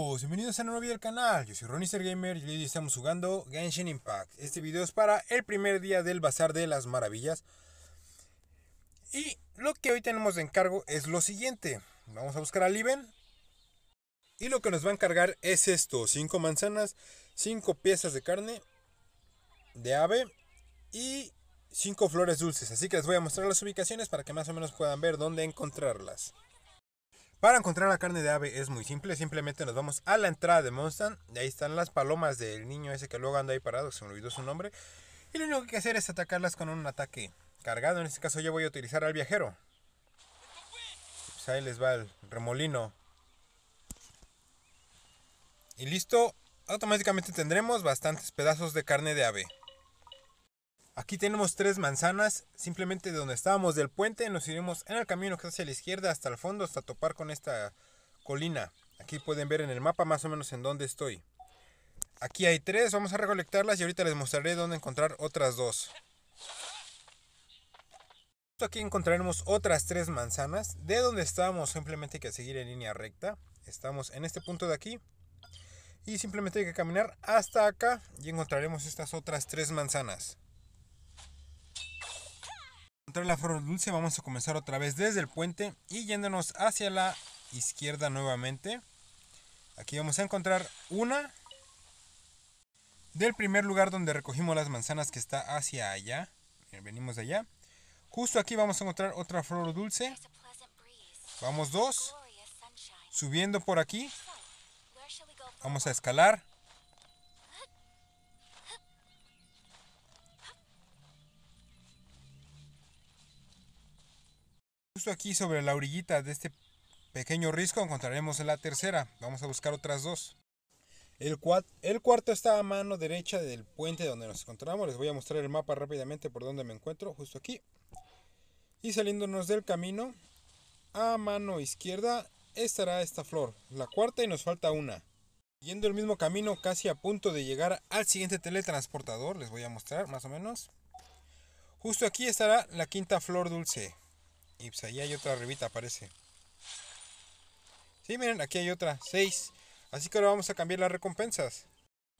Oh, bienvenidos a un nuevo video del canal, yo soy Ronister Gamer y hoy estamos jugando Genshin Impact. Este video es para el primer día del Bazar de las Maravillas. Y lo que hoy tenemos de encargo es lo siguiente. Vamos a buscar a Liven. Y lo que nos va a encargar es esto, 5 manzanas, 5 piezas de carne de ave y 5 flores dulces. Así que les voy a mostrar las ubicaciones para que más o menos puedan ver dónde encontrarlas. Para encontrar la carne de ave es muy simple, simplemente nos vamos a la entrada de y ahí están las palomas del niño ese que luego anda ahí parado, se me olvidó su nombre, y lo único que hay que hacer es atacarlas con un ataque cargado, en este caso yo voy a utilizar al viajero. Pues ahí les va el remolino. Y listo, automáticamente tendremos bastantes pedazos de carne de ave. Aquí tenemos tres manzanas, simplemente de donde estábamos del puente nos iremos en el camino que hacia la izquierda hasta el fondo hasta topar con esta colina. Aquí pueden ver en el mapa más o menos en dónde estoy. Aquí hay tres, vamos a recolectarlas y ahorita les mostraré dónde encontrar otras dos. Aquí encontraremos otras tres manzanas, de donde estábamos simplemente hay que seguir en línea recta. Estamos en este punto de aquí y simplemente hay que caminar hasta acá y encontraremos estas otras tres manzanas encontrar la flor dulce, vamos a comenzar otra vez desde el puente y yéndonos hacia la izquierda nuevamente. Aquí vamos a encontrar una del primer lugar donde recogimos las manzanas que está hacia allá. Venimos de allá. Justo aquí vamos a encontrar otra flor dulce. Vamos dos. Subiendo por aquí. Vamos a escalar. Justo aquí sobre la orillita de este pequeño risco encontraremos la tercera. Vamos a buscar otras dos. El, el cuarto está a mano derecha del puente donde nos encontramos. Les voy a mostrar el mapa rápidamente por donde me encuentro, justo aquí. Y saliéndonos del camino, a mano izquierda estará esta flor, la cuarta y nos falta una. Yendo el mismo camino, casi a punto de llegar al siguiente teletransportador, les voy a mostrar más o menos. Justo aquí estará la quinta flor dulce. Y pues ahí hay otra arribita, parece. Sí, miren, aquí hay otra, 6. Así que ahora vamos a cambiar las recompensas.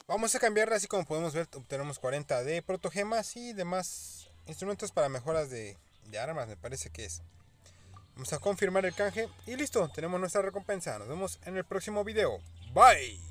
Vamos a cambiarla, así como podemos ver, obtenemos 40 de protogemas y demás instrumentos para mejoras de armas, me parece que es. Vamos a confirmar el canje y listo, tenemos nuestra recompensa. Nos vemos en el próximo video. Bye.